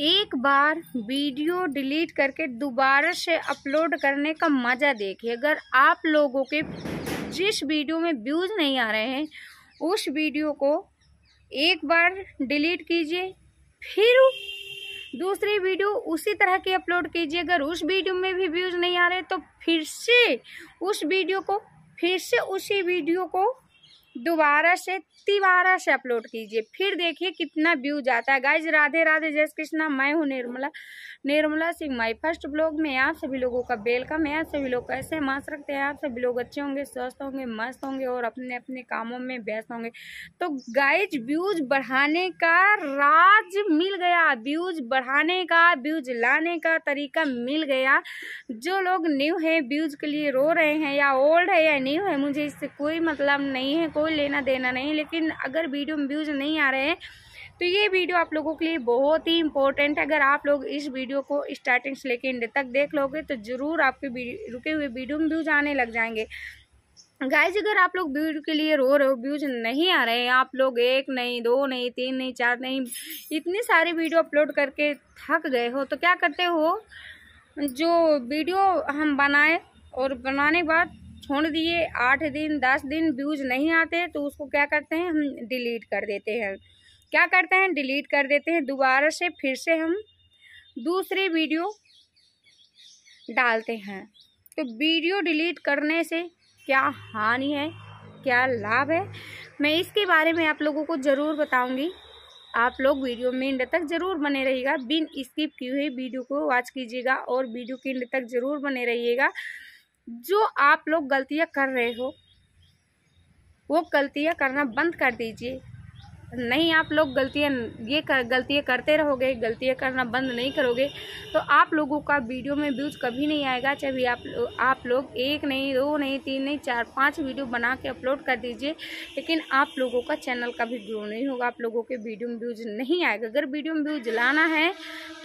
एक बार video delete करके दोबारा से अपलोड करने का मज़ा देखिए अगर आप लोगों के जिस वीडियो में व्यूज़ नहीं आ रहे हैं उस वीडियो को एक बार डिलीट कीजिए फिर दूसरी वीडियो उसी तरह की अपलोड कीजिए अगर उस वीडियो में भी व्यूज़ नहीं आ रहे तो फिर से उस वीडियो को फिर से उसी वीडियो को दोबारा से तिबारा से अपलोड कीजिए फिर देखिए कितना व्यूज आता है गाइज राधे राधे जय कृष्णा मैं हूँ Nirmala Nirmala Singh my first blog में आप सभी लोगों का वेलकम है आप सभी लोग कैसे मास्क रखते हैं आप सभी लोग अच्छे होंगे स्वस्थ होंगे मस्त होंगे और अपने अपने कामों में व्यस्त होंगे तो गाइज व्यूज बढ़ाने का राज मिल गया व्यूज बढ़ाने का व्यूज लाने का तरीका मिल गया जो लोग न्यू है व्यूज के लिए रो रहे हैं या ओल्ड है या न्यू है मुझे इससे कोई मतलब नहीं है कोई कोई लेना देना नहीं लेकिन अगर वीडियो में व्यूज़ नहीं आ रहे हैं तो ये वीडियो आप लोगों के लिए बहुत ही इंपॉर्टेंट है अगर आप लोग इस वीडियो को स्टार्टिंग से लेकर इंड तक देख लोगे तो ज़रूर आपके रुके हुए वीडियो में व्यूज़ आने लग जाएंगे गाइज अगर आप लोग व्यूज के लिए रो रहे हो व्यूज नहीं आ रहे हैं आप लोग एक नहीं दो नहीं तीन नहीं चार नहीं इतने सारे वीडियो अपलोड करके थक गए हो तो क्या करते हो जो वीडियो हम बनाए और बनाने के बाद छोड़ दिए आठ दिन दस दिन व्यूज नहीं आते तो उसको क्या करते हैं हम डिलीट कर देते हैं क्या करते हैं डिलीट कर देते हैं दोबारा से फिर से हम दूसरी वीडियो डालते हैं तो वीडियो डिलीट करने से क्या हानि है क्या लाभ है मैं इसके बारे में आप लोगों को ज़रूर बताऊंगी आप लोग वीडियो में इंड तक ज़रूर बने रहिएगा बिन स्किप किए हुए वीडियो को वॉच कीजिएगा और वीडियो के इंड तक ज़रूर बने रहिएगा जो आप लोग गलतियाँ कर रहे हो वो गलतियाँ करना बंद कर दीजिए नहीं आप लोग गलतियाँ ये कर गलतियाँ करते रहोगे गलतियाँ करना बंद नहीं करोगे तो आप लोगों का वीडियो में व्यूज़ कभी नहीं आएगा चाहे आप आप लोग एक नहीं दो नहीं तीन नहीं चार पांच वीडियो बना के अपलोड कर दीजिए लेकिन आप लोगों का चैनल कभी ग्रो नहीं होगा आप लोगों के वीडियो में व्यूज़ नहीं आएगा अगर वीडियो में व्यूज़ लाना है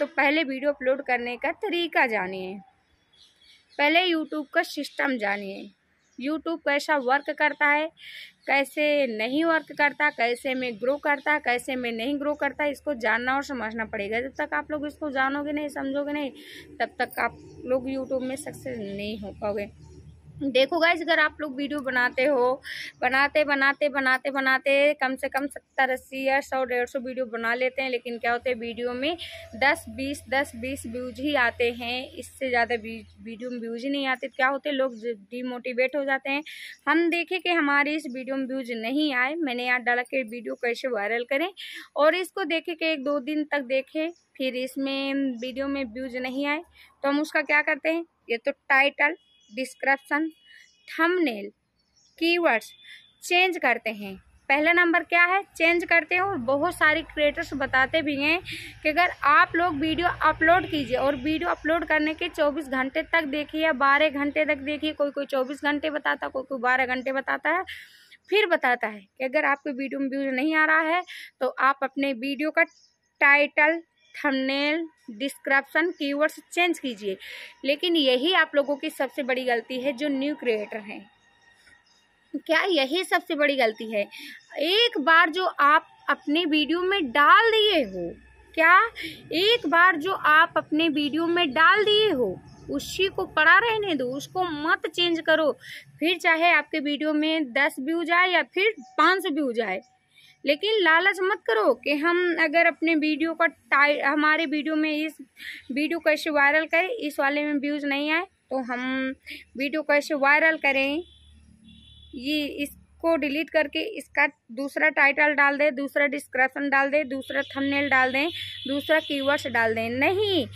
तो पहले वीडियो अपलोड करने का तरीका जानिए पहले यूट्यूब का सिस्टम जानिए यूट्यूब कैसा वर्क करता है कैसे नहीं वर्क करता कैसे में ग्रो करता है कैसे में नहीं ग्रो करता इसको जानना और समझना पड़ेगा जब तक आप लोग इसको जानोगे नहीं समझोगे नहीं तब तक आप लोग यूट्यूब में सक्सेस नहीं हो पाओगे देखो गाइज अगर आप लोग वीडियो बनाते हो बनाते बनाते बनाते बनाते कम से कम सत्तर अस्सी या सौ डेढ़ सौ वीडियो बना लेते हैं लेकिन क्या होते हैं वीडियो में दस बीस दस बीस व्यूज ही आते हैं इससे ज़्यादा वीडियो में व्यूज ही नहीं आते तो क्या होते लोग डिमोटिवेट हो जाते हैं हम देखें कि हमारी इस वीडियो में व्यूज नहीं आए मैंने यहाँ डाला कि वीडियो कैसे वायरल करें और इसको देखें कि एक दो दिन तक देखें फिर इसमें वीडियो में व्यूज नहीं आए तो हम उसका क्या करते हैं ये तो title description thumbnail keywords change करते हैं पहला नंबर क्या है चेंज करते हैं और बहुत सारे क्रिएटर्स बताते भी हैं कि अगर आप लोग वीडियो अपलोड कीजिए और वीडियो अपलोड करने के 24 घंटे तक देखिए या बारह घंटे तक देखिए कोई कोई 24 घंटे बताता कोई कोई 12 घंटे बताता है फिर बताता है कि अगर आपके वीडियो में व्यूज नहीं आ रहा है तो आप अपने वीडियो का title thumbnail description keywords change कीजिए लेकिन यही आप लोगों की सबसे बड़ी गलती है जो न्यू क्रिएटर हैं क्या यही सबसे बड़ी गलती है एक बार जो आप अपने वीडियो में डाल दिए हो क्या एक बार जो आप अपने वीडियो में डाल दिए हो उसी को पड़ा रहने दो उसको मत चेंज करो फिर चाहे आपके वीडियो में दस व्यूज आए या फिर पाँच व्यूज आए लेकिन लालच मत करो कि हम अगर अपने वीडियो का टाइ हमारे वीडियो में इस वीडियो कैसे वायरल करें इस वाले में व्यूज़ नहीं आए तो हम वीडियो कैसे वायरल करें ये इसको डिलीट करके इसका दूसरा टाइटल डाल दें दूसरा डिस्क्रिप्शन डाल दें दूसरा थंबनेल डाल दें दूसरा कीवर्ड्स डाल दें नहीं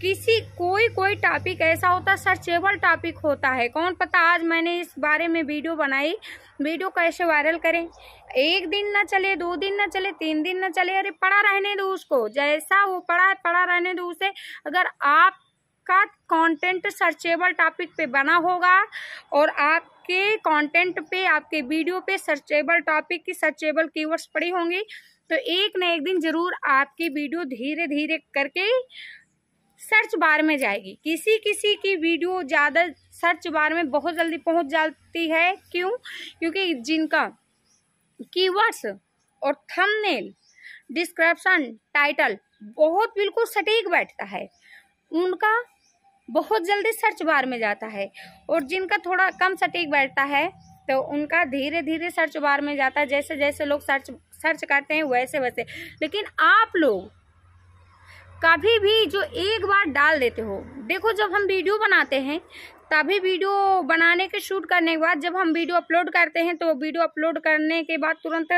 किसी कोई कोई टॉपिक ऐसा होता है सर्चेबल टॉपिक होता है कौन पता आज मैंने इस बारे में वीडियो बनाई वीडियो कैसे वायरल करें एक दिन ना चले दो दिन ना चले तीन दिन ना चले अरे पड़ा रहने दो उसको जैसा वो पड़ा है पड़ा रहने दो उसे अगर आपका कंटेंट सर्चेबल टॉपिक पे बना होगा और आपके कंटेंट पे आपके वीडियो पे सर्चेबल टॉपिक की सर्चेबल कीवर्ड्स पड़ी होंगी तो एक ना एक दिन ज़रूर आपकी वीडियो धीरे धीरे करके सर्च बार में जाएगी किसी किसी की वीडियो ज़्यादा सर्च बार में बहुत जल्दी पहुंच जाती है क्यों क्योंकि जिनका कीवर्ड्स और थंबनेल डिस्क्रिप्शन टाइटल बहुत बिल्कुल सटीक बैठता है उनका बहुत जल्दी सर्च बार में जाता है और जिनका थोड़ा कम सटीक बैठता है तो उनका धीरे धीरे सर्च बार में जाता है जैसे जैसे लोग सर्च सर्च करते हैं वैसे वैसे लेकिन आप लोग कभी भी जो एक बार डाल देते हो देखो जब हम वीडियो बनाते हैं तभी वीडियो बनाने के शूट करने के बाद जब हम वीडियो अपलोड करते हैं तो वीडियो अपलोड करने के बाद तुरंत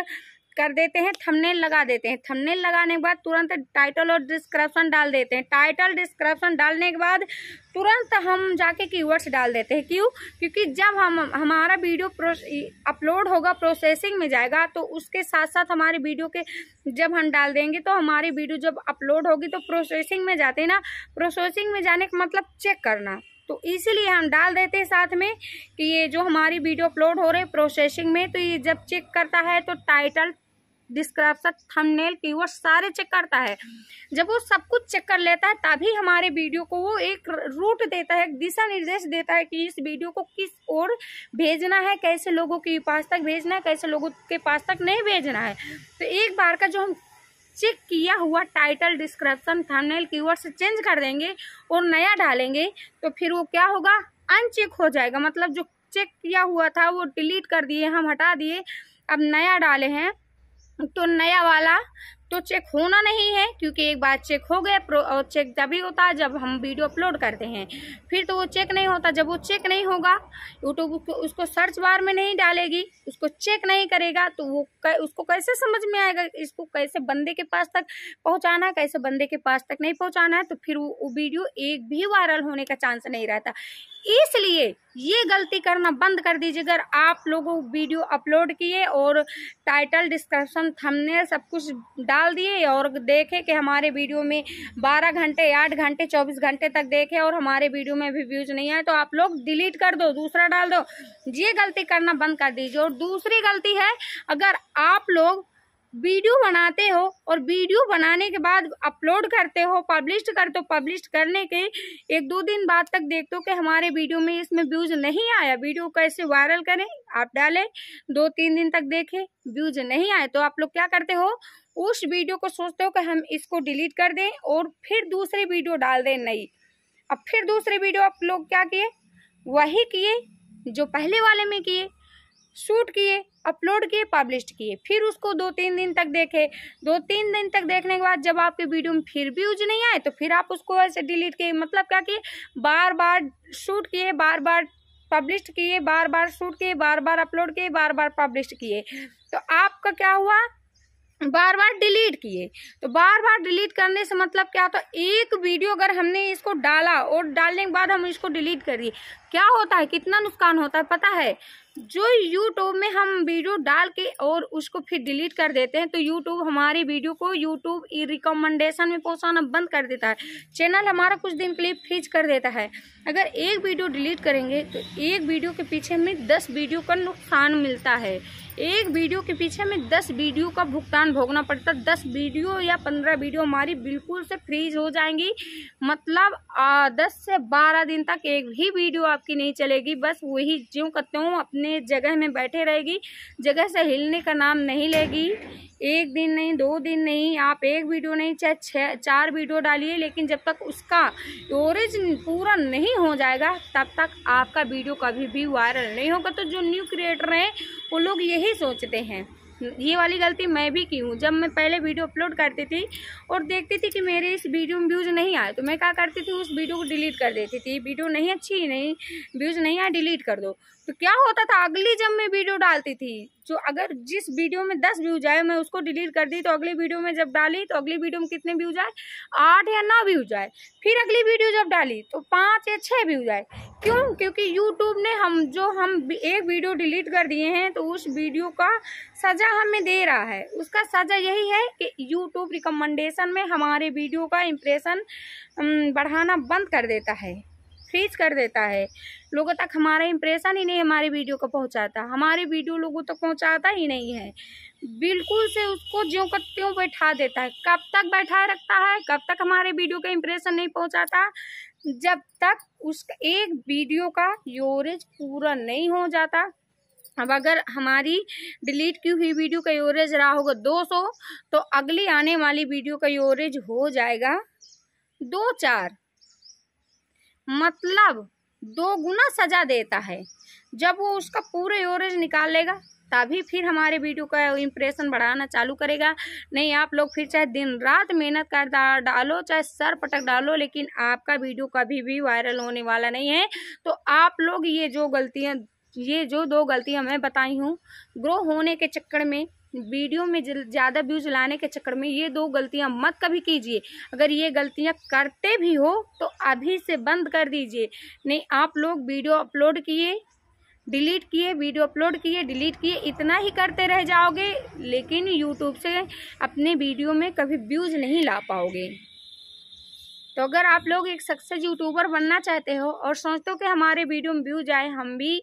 कर देते हैं थंबनेल लगा देते हैं थंबनेल लगाने के बाद तुरंत टाइटल और डिस्क्रिप्शन डाल देते हैं टाइटल डिस्क्रिप्शन डालने के बाद तुरंत हम जाके कीवर्ड्स डाल देते हैं क्यों क्योंकि जब हम हमारा वीडियो अपलोड होगा प्रोसेसिंग में जाएगा तो उसके साथ साथ हमारे वीडियो के जब हम डाल देंगे तो हमारी वीडियो जब अपलोड होगी तो प्रोसेसिंग में जाते हैं ना प्रोसेसिंग में जाने का मतलब चेक करना तो इसीलिए हम डाल देते हैं साथ में कि ये जो हमारी वीडियो अपलोड हो रही प्रोसेसिंग में तो ये जब चेक करता है तो टाइटल डिस्क्रिप्शन थंबनेल वो सारे चेक करता है जब वो सब कुछ चेक कर लेता है तभी हमारे वीडियो को वो एक रूट देता है एक दिशा निर्देश देता है कि इस वीडियो को किस ओर भेजना है कैसे लोगों के पास तक भेजना है कैसे लोगों के पास तक नहीं भेजना है तो एक बार का जो हम चेक किया हुआ टाइटल डिस्क्रिप्शन थंबनेल कीवर्ड से चेंज कर देंगे और नया डालेंगे तो फिर वो क्या होगा अनचेक हो जाएगा मतलब जो चेक किया हुआ था वो डिलीट कर दिए हम हटा दिए अब नया डाले हैं तो नया वाला तो चेक होना नहीं है क्योंकि एक बार चेक हो गया चेक तभी होता है जब हम वीडियो अपलोड करते हैं फिर तो वो चेक नहीं होता जब वो चेक नहीं होगा यूट्यूब उसको, उसको सर्च बार में नहीं डालेगी उसको चेक नहीं करेगा तो वो उसको कैसे समझ में आएगा इसको कैसे बंदे के पास तक पहुँचाना है कैसे बंदे के पास तक नहीं पहुँचाना है तो फिर वो, वो वीडियो एक भी वायरल होने का चांस नहीं रहता इसलिए ये गलती करना बंद कर दीजिए अगर आप लोगों वीडियो अपलोड किए और टाइटल डिस्क्रिप्शन थंबनेल सब कुछ डाल डाल दिए और देखे कि हमारे वीडियो में बारह घंटे आठ घंटे चौबीस घंटे तक देखे और हमारे वीडियो में भी व्यूज नहीं आए तो आप लोग डिलीट कर दो दूसरा डाल दो ये गलती करना बंद कर दीजिए और दूसरी गलती है अगर आप लोग वीडियो बनाते हो और वीडियो बनाने के बाद अपलोड करते हो पब्लिश करते हो पब्लिश करने के एक दो दिन बाद तक देखते हो कि हमारे वीडियो में इसमें व्यूज नहीं आया वीडियो कैसे वायरल करें आप डालें दो तीन दिन तक देखें व्यूज नहीं आए तो आप लोग क्या करते हो उस वीडियो को सोचते हो कि हम इसको डिलीट कर दें और फिर दूसरी वीडियो डाल दें नई अब फिर दूसरे वीडियो आप लोग क्या किए वही किए जो पहले वाले में किए शूट किए अपलोड किए पब्लिश किए फिर उसको दो तीन दिन तक देखे दो तीन दिन तक देखने के बाद जब आपके वीडियो में फिर भी व्यूज नहीं आए तो फिर आप उसको ऐसे डिलीट किए मतलब क्या किए बार बार शूट किए बार बार पब्लिश किए बार बार शूट किए बार बार अपलोड किए बार बार पब्लिश किए तो आपका क्या हुआ बार बार डिलीट किए तो बार बार डिलीट करने से मतलब क्या होता तो है एक वीडियो अगर हमने इसको डाला और डालने के बाद हम इसको डिलीट कर दिए क्या होता है कितना नुकसान होता है पता है जो यूट्यूब में हम वीडियो डाल के और उसको फिर डिलीट कर देते हैं तो यूट्यूब हमारे वीडियो को यूट्यूब रिकमेंडेशन में पहुँचाना बंद कर देता है चैनल हमारा कुछ दिन के लिए फ्रीज कर देता है अगर एक वीडियो डिलीट करेंगे तो एक वीडियो के पीछे हमें दस वीडियो का नुकसान मिलता है एक वीडियो के पीछे हमें दस वीडियो का भुगतान भोगना पड़ता है दस वीडियो या पंद्रह वीडियो हमारी बिल्कुल से फ्रीज हो जाएंगी मतलब आ, दस से बारह दिन तक एक भी वीडियो आपकी नहीं चलेगी बस वही जो कहते हो अपने जगह में बैठे रहेगी जगह से हिलने का नाम नहीं लेगी एक दिन नहीं दो दिन नहीं आप एक वीडियो नहीं चाहे छः चार वीडियो डालिए लेकिन जब तक उसका स्टोरेज पूरा नहीं हो जाएगा तब तक आपका वीडियो कभी भी वायरल नहीं होगा तो जो न्यू क्रिएटर हैं वो लोग यही ही सोचते हैं ये वाली गलती मैं भी की हूँ जब मैं पहले वीडियो अपलोड करती थी और देखती थी कि मेरे इस वीडियो में व्यूज़ नहीं आए तो मैं क्या करती थी उस वीडियो को डिलीट कर देती थी वीडियो नहीं अच्छी नहीं व्यूज़ नहीं आए डिलीट कर दो तो क्या होता था अगली जब मैं वीडियो डालती थी जो अगर जिस वीडियो में दस व्यूज आए मैं उसको डिलीट कर दी तो अगली वीडियो में जब डाली तो अगली वीडियो में कितने व्यूज आए आठ या नौ व्यूज आए फिर अगली वीडियो जब डाली तो पाँच या छः व्यूज आए क्यों क्योंकि यूट्यूब ने हम जो हम एक वीडियो डिलीट कर दिए हैं तो उस वीडियो का सज़ा हमें दे रहा है उसका सज़ा यही है कि यूट्यूब रिकमेंडेशन में हमारे वीडियो का इम्प्रेशन बढ़ाना बंद कर देता है फ्रीज कर देता है लोगों तक हमारा इम्प्रेशन ही नहीं हमारे वीडियो को पहुंचाता हमारे वीडियो लोगों तक पहुंचाता ही नहीं है बिल्कुल से उसको ज्यों का त्यों बैठा देता है कब तक बैठा रखता है कब तक हमारे वीडियो का इम्प्रेशन नहीं पहुंचाता जब तक उस एक वीडियो का योरेज पूरा नहीं हो जाता अब अगर हमारी डिलीट की हुई वीडियो का योरेज रहा होगा 200 तो अगली आने वाली वीडियो का योरेज हो जाएगा दो चार मतलब दो गुना सजा देता है जब वो उसका पूरा योरेज निकालेगा तभी फिर हमारे वीडियो का इम्प्रेशन बढ़ाना चालू करेगा नहीं आप लोग फिर चाहे दिन रात मेहनत कर डालो चाहे सर पटक डालो लेकिन आपका वीडियो कभी भी वायरल होने वाला नहीं है तो आप लोग ये जो गलतियाँ ये जो दो गलतियाँ मैं बताई हूँ ग्रो होने के चक्कर में वीडियो में ज़्यादा व्यूज लाने के चक्कर में ये दो गलतियाँ मत कभी कीजिए अगर ये गलतियाँ करते भी हो तो अभी से बंद कर दीजिए नहीं आप लोग वीडियो अपलोड किए डिलीट किए वीडियो अपलोड किए डिलीट किए इतना ही करते रह जाओगे लेकिन यूट्यूब से अपने वीडियो में कभी व्यूज़ नहीं ला पाओगे तो अगर आप लोग एक सक्सेस यूट्यूबर बनना चाहते हो और सोचते हो कि हमारे वीडियो में व्यूज आए हम भी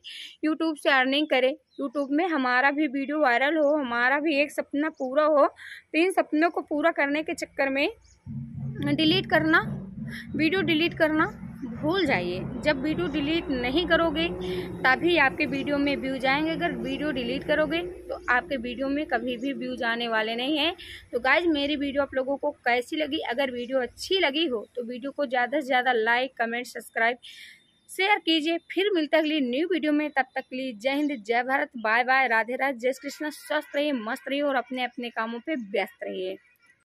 यूट्यूब से अर्निंग करें यूट्यूब में हमारा भी वीडियो वायरल हो हमारा भी एक सपना पूरा हो तो इन सपनों को पूरा करने के चक्कर में डिलीट करना वीडियो डिलीट करना भूल जाइए जब वीडियो डिलीट नहीं करोगे तभी आपके वीडियो में व्यूज आएंगे अगर वीडियो डिलीट करोगे तो आपके वीडियो में कभी भी व्यूज आने वाले नहीं हैं तो गाइज मेरी वीडियो आप लोगों को कैसी लगी अगर वीडियो अच्छी लगी हो तो वीडियो को ज़्यादा से ज़्यादा लाइक कमेंट सब्सक्राइब शेयर कीजिए फिर मिलता अगली न्यू वीडियो में तब तक लिए जय हिंद जय भारत बाय बाय राधे राधे जय कृष्ण स्वस्थ रहिए मस्त रहिए और अपने अपने कामों पर व्यस्त रहिए